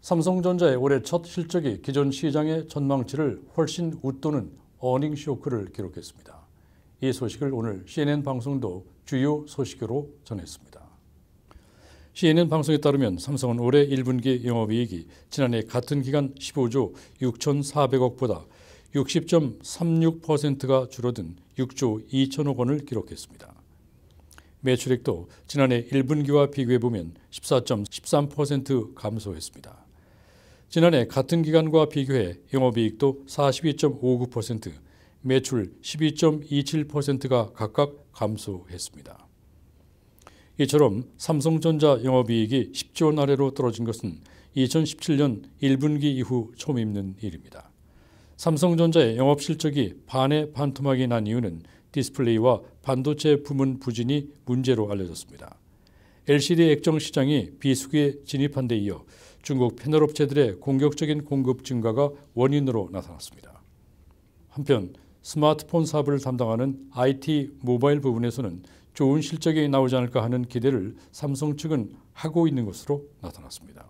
삼성전자의 올해 첫 실적이 기존 시장의 전망치를 훨씬 웃도는 어닝 쇼크를 기록했습니다. 이 소식을 오늘 CNN 방송도 주요 소식으로 전했습니다. CNN 방송에 따르면 삼성은 올해 1분기 영업이익이 지난해 같은 기간 15조 6,400억보다 60.36%가 줄어든 6조 2천억 원을 기록했습니다. 매출액도 지난해 1분기와 비교해보면 14.13% 감소했습니다. 지난해 같은 기간과 비교해 영업이익도 42.59%, 매출 12.27%가 각각 감소했습니다. 이처럼 삼성전자 영업이익이 10조 원 아래로 떨어진 것은 2017년 1분기 이후 처음 있는 일입니다. 삼성전자의 영업실적이 반에 반토막이 난 이유는 디스플레이와 반도체 부문 부진이 문제로 알려졌습니다. LCD 액정 시장이 비수기에 진입한 데 이어 중국 패널 업체들의 공격적인 공급 증가가 원인으로 나타났습니다. 한편 스마트폰 사업을 담당하는 IT 모바일 부분에서는 좋은 실적이 나오지 않을까 하는 기대를 삼성 측은 하고 있는 것으로 나타났습니다.